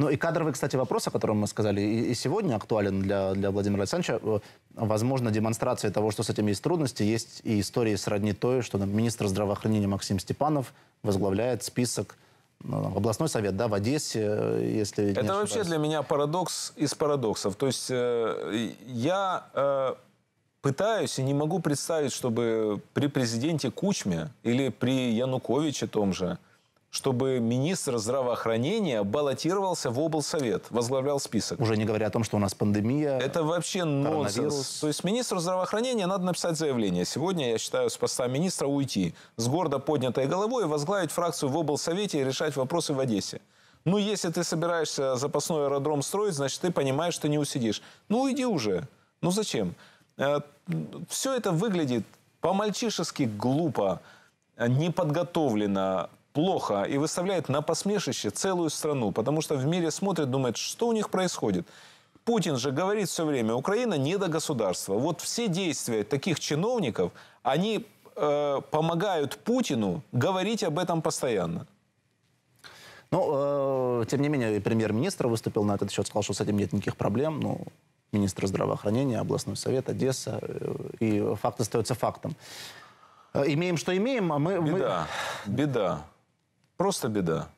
Ну и кадровый, кстати, вопрос, о котором мы сказали, и, и сегодня актуален для, для Владимира Александровича. Э, возможно, демонстрация того, что с этим есть трудности, есть и истории сродни той, что министр здравоохранения Максим Степанов возглавляет список э, областной совет, да, в Одессе, э, если... Это вообще для меня парадокс из парадоксов. То есть э, я э, пытаюсь и не могу представить, чтобы при президенте Кучме или при Януковиче том же, чтобы министр здравоохранения баллотировался в облсовет, возглавлял список. Уже не говоря о том, что у нас пандемия. Это вообще нонсенс. То есть министру здравоохранения надо написать заявление. Сегодня, я считаю, с поста министра уйти с гордо поднятой головой и возглавить фракцию в облсовете и решать вопросы в Одессе. Ну, если ты собираешься запасной аэродром строить, значит, ты понимаешь, что не усидишь. Ну, уйди уже. Ну, зачем? Э, Все это выглядит по-мальчишески глупо, неподготовленно, плохо и выставляет на посмешище целую страну, потому что в мире смотрят, думают, что у них происходит. Путин же говорит все время, Украина не до государства. Вот все действия таких чиновников, они э, помогают Путину говорить об этом постоянно. Но, ну, э, тем не менее, премьер-министр выступил на этот счет, сказал, что с этим нет никаких проблем. Ну, министр здравоохранения, областной совет, Одесса. Э, и факт остается фактом. Э, имеем, что имеем, а мы... Беда, мы... беда. Просто беда.